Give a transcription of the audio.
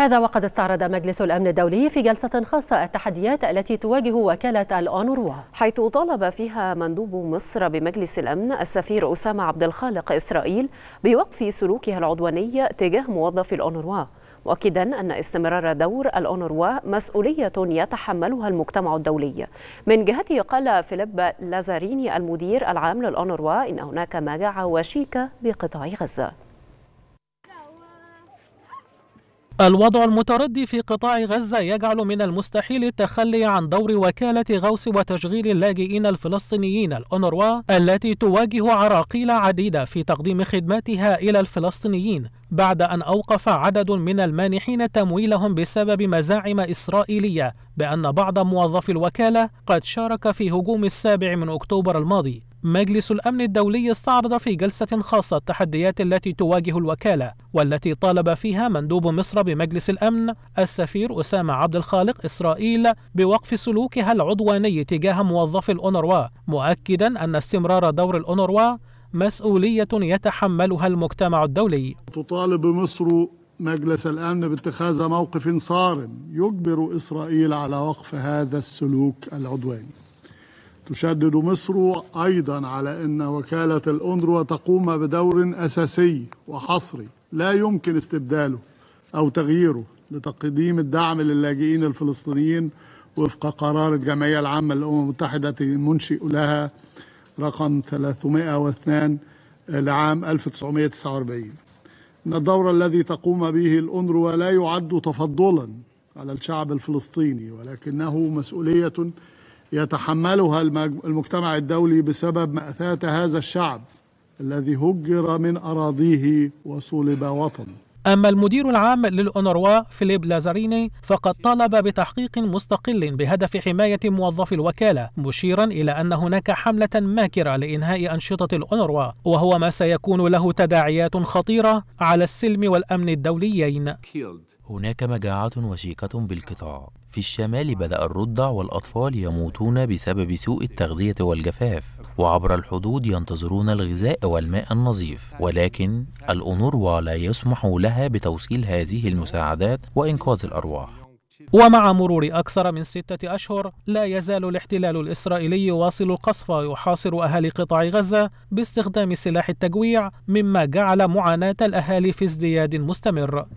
هذا وقد استعرض مجلس الأمن الدولي في جلسة خاصة التحديات التي تواجه وكالة الأونروا حيث طالب فيها مندوب مصر بمجلس الأمن السفير أسامة عبد الخالق إسرائيل بوقف سلوكها العدواني تجاه موظفي الأونروا مؤكدا أن استمرار دور الأونروا مسؤولية يتحملها المجتمع الدولي من جهته قال فيليب لازاريني المدير العام للأونروا إن هناك مجاعة وشيكة بقطاع غزة الوضع المتردي في قطاع غزة يجعل من المستحيل التخلي عن دور وكالة غوص وتشغيل اللاجئين الفلسطينيين الأونروا التي تواجه عراقيل عديدة في تقديم خدماتها إلى الفلسطينيين بعد أن أوقف عدد من المانحين تمويلهم بسبب مزاعم إسرائيلية بأن بعض موظفي الوكالة قد شارك في هجوم السابع من أكتوبر الماضي مجلس الأمن الدولي استعرض في جلسة خاصة التحديات التي تواجه الوكالة والتي طالب فيها مندوب مصر بمجلس الأمن السفير أسامة عبد الخالق إسرائيل بوقف سلوكها العدواني تجاه موظفي الأونروا مؤكدا أن استمرار دور الأونروا مسؤولية يتحملها المجتمع الدولي تطالب مصر مجلس الأمن باتخاذ موقف صارم يجبر إسرائيل على وقف هذا السلوك العدواني تشدد مصر أيضا على أن وكالة الأندروا تقوم بدور أساسي وحصري لا يمكن استبداله أو تغييره لتقديم الدعم للاجئين الفلسطينيين وفق قرار الجمعية العامة للأمم المتحدة منشئ لها رقم 302 آه، لعام 1949 إن الدور الذي تقوم به الأنروا لا يعد تفضلا على الشعب الفلسطيني ولكنه مسؤولية يتحملها المجتمع الدولي بسبب مأثاة هذا الشعب الذي هجر من أراضيه وصلب وطنه أما المدير العام للأونروا فيليب لازاريني فقد طالب بتحقيق مستقل بهدف حماية موظفي الوكالة مشيرا إلى أن هناك حملة ماكرة لإنهاء أنشطة الأونروا وهو ما سيكون له تداعيات خطيرة على السلم والأمن الدوليين هناك مجاعة وشيكة بالقطاع في الشمال بدأ الرضع والأطفال يموتون بسبب سوء التغذية والجفاف وعبر الحدود ينتظرون الغذاء والماء النظيف ولكن الأونروا لا يسمح لها بتوصيل هذه المساعدات وإنقاذ الأرواح ومع مرور أكثر من ستة أشهر لا يزال الاحتلال الإسرائيلي يواصل القصف ويحاصر أهالي قطاع غزة باستخدام سلاح التجويع مما جعل معاناة الأهالي في ازدياد مستمر